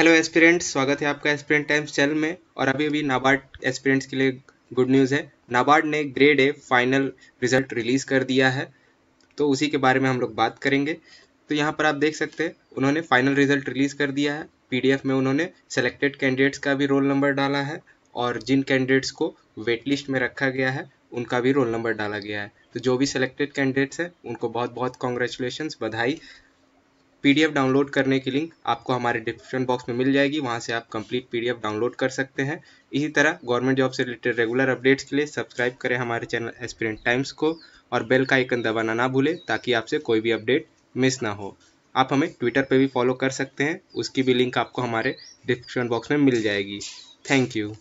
hello aspirants स्वागत है आपका एस्पिरेंट टाइम्स चैनल में और अभी अभी नाबार्ड एस्पिरेंट्स के लिए गुड न्यूज़ है नाबार्ड ने grade A final result release कर दिया है तो उसी के बारे में हम लोग बात करेंगे तो यहाँ पर आप देख सकते हैं उन्होंने फाइनल रिजल्ट रिलीज़ कर दिया है पी में उन्होंने सेलेक्टेड कैंडिडेट्स का भी रोल नंबर डाला है और जिन कैंडिडेट्स को वेट लिस्ट में रखा गया है उनका भी रोल नंबर डाला गया है तो जो भी सेलेक्टेड कैंडिडेट्स हैं उनको बहुत बहुत कॉन्ग्रेचुलेशन बधाई पीडीएफ डाउनलोड करने की लिंक आपको हमारे डिस्क्रिप्शन बॉक्स में मिल जाएगी वहाँ से आप कंप्लीट पीडीएफ डाउनलोड कर सकते हैं इसी तरह गवर्नमेंट जॉब से रिलेटेड रेगुलर अपडेट्स के लिए सब्सक्राइब करें हमारे चैनल एस्पिरेंट टाइम्स को और बेल का आइकन दबाना ना भूलें ताकि आपसे कोई भी अपडेट मिस ना हो आप हमें ट्विटर पर भी फॉलो कर सकते हैं उसकी भी लिंक आपको हमारे डिस्क्रिप्शन बॉक्स में मिल जाएगी थैंक यू